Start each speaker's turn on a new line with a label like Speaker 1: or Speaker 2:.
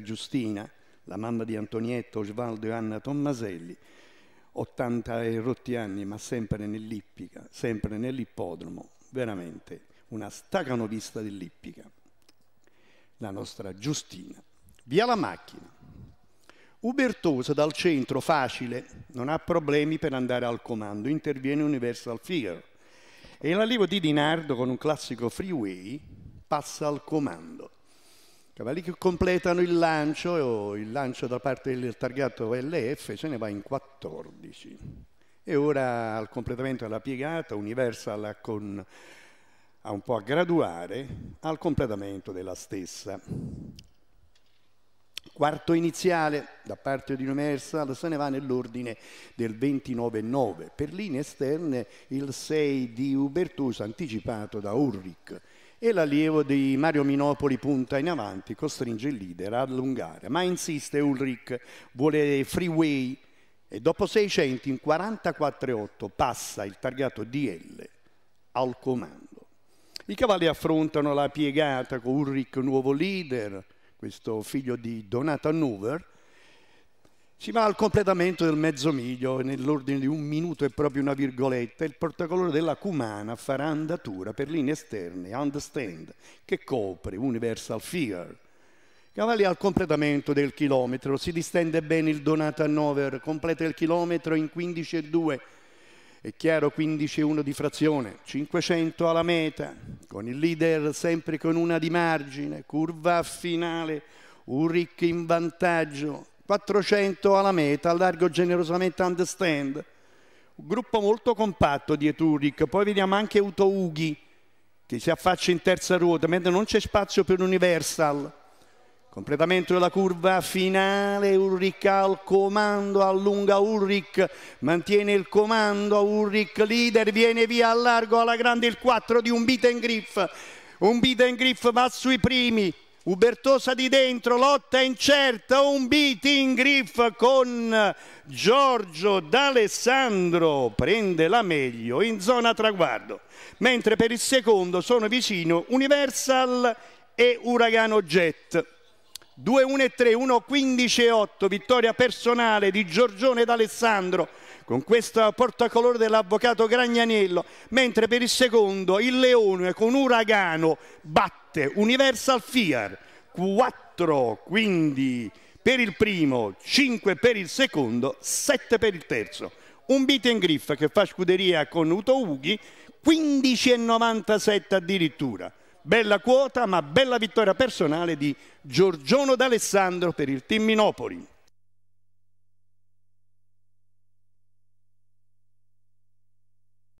Speaker 1: Giustina, la mamma di Antonietta, Osvaldo e Anna Tommaselli, 80 e rotti anni, ma sempre nell'ippica, sempre nell'ippodromo, veramente una stacanovista dell'ippica, la nostra Giustina. Via la macchina. Ubertosa dal centro, facile, non ha problemi per andare al comando, interviene Universal Figure e l'allievo di Dinardo con un classico freeway passa al comando Cavalli che completano il lancio, il lancio da parte del targato LF se ne va in 14. E ora al completamento della piegata, Universal con, a un po' a graduare al completamento della stessa. Quarto iniziale da parte di Universal se ne va nell'ordine del 29-9. Per linee esterne il 6 di Ubertus anticipato da Ulrich e l'allievo di Mario Minopoli punta in avanti, costringe il leader ad allungare, ma insiste Ulrich, vuole freeway e dopo 600 in 44.8 passa il targato DL al comando. I cavalli affrontano la piegata con Ulrich nuovo leader, questo figlio di Donata Nuver, si va al completamento del mezzo miglio, nell'ordine di un minuto e proprio una virgoletta, il portacolore della Cumana farà andatura per linee esterne, understand, che copre Universal Fear. Cavalli al completamento del chilometro, si distende bene il Donato Hannover, completa il chilometro in 15,2, è chiaro 15,1 di frazione, 500 alla meta, con il leader sempre con una di margine, curva finale, un Urric in vantaggio, 400 alla meta, allargo generosamente understand. Un gruppo molto compatto di Eturic, poi vediamo anche Utoughi che si affaccia in terza ruota, mentre non c'è spazio per Universal. Completamento della curva finale, Ulrich al comando, allunga Ulrich, mantiene il comando, Ulrich leader, viene via a largo alla grande il 4 di un beat and griff. Un beat and griff va sui primi, Ubertosa di dentro, lotta incerta, un beat in griff con Giorgio D'Alessandro, prende la meglio in zona traguardo, mentre per il secondo sono vicino Universal e Uragano Jet. 2-1 e 3, 1-15 8, vittoria personale di Giorgione D'Alessandro con questa portacolore dell'avvocato Gragnaniello, mentre per il secondo il Leone con Uragano batte 7 Universal Fear, 4 quindi per il primo, 5 per il secondo, 7 per il terzo. Un beat and griff che fa scuderia con Uto Ughi, 15,97 addirittura. Bella quota ma bella vittoria personale di Giorgione D'Alessandro per il team Minopoli.